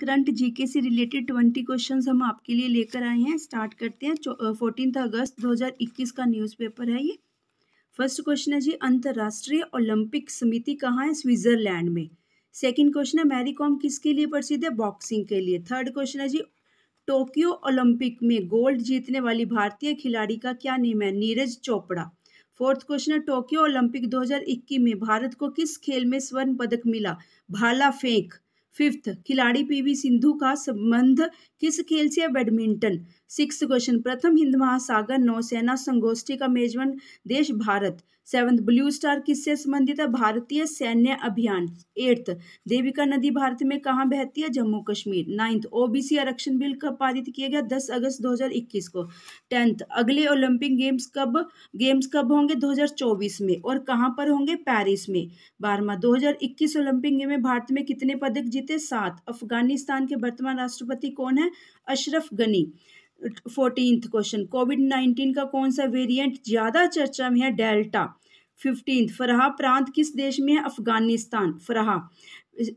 current GK से related twenty questions हम आपके लिए लेकर आए हैं स्टार्ट करते हैं फोर्टीन अगस्त 2021 का न्यूज़पेपर है ये फर्स्ट क्वेश्चन है जी अंतर्राष्ट्रीय ओलंपिक समिति कहाँ है स्विट्जरलैंड में सेकंड क्वेश्चन है मैरी कॉम किसके लिए प्रसिद्ध है बॉक्सिंग के लिए थर्ड क्वेश्चन है जी टोक्यो ओलंपिक में गोल्ड जीतने वाली भारतीय खिलाड़ी का क्या नेम है नीरज चोपड़ा फोर्थ क्वेश्चन है टोक्यो ओलंपिक 2021 में भारत को किस खेल में स्वर्ण पदक मिला भाला फेंक फिफ्थ खिलाड़ी पीवी सिंधु का संबंध किस खेल से है बैडमिंटन सिक्स क्वेश्चन प्रथम हिंद महासागर नौसेना संगोष्ठी का मेजबान देश भारत सेवंथ ब्लू स्टार किससे संबंधित है भारतीय सैन्य अभियान एट्थ देविका नदी भारत में कहाँ बहती है जम्मू कश्मीर नाइन्थ ओबीसी आरक्षण बिल कब पारित किया गया दस अगस्त 2021 को टेंथ अगले ओलंपिक गेम्स कब गेम्स कब होंगे 2024 में और कहाँ पर होंगे पेरिस में बारहवा 2021 ओलंपिक गेम में भारत में कितने पदक जीते बीते सात अफगानिस्तान के वर्तमान राष्ट्रपति कौन है Ashraf Ghani fourteen question covid nineteen का कौन सा वेरिएंट ज़्यादा चर्चा में है डेल्टा फिफ्टीन फराहा प्रांत किस देश में है अफगानिस्तान फराहा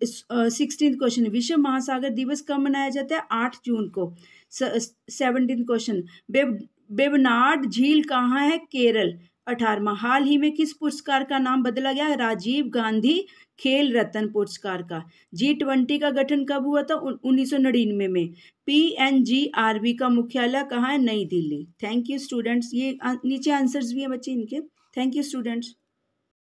सिक्सटीन क्वेश्चन विश्व महासागर दिवस कब मनाया जाता है आठ जून को सेवनटीन क्वेश्चन बेब बेबनाड झील कहाँ है केरल अठारवा हाल ही में किस पुरस्कार का नाम बदला गया राजीव गांधी खेल रत्न पुरस्कार का जी ट्वेंटी का गठन कब हुआ था उन्नीस सौ नड़िन्नवे में P N G R B का मुख्यालय कहाँ है नई दिल्ली थैंक यू स्टूडेंट्स ये नीचे आंसर्स भी हैं बच्चे इनके थैंक यू स्टूडेंट्स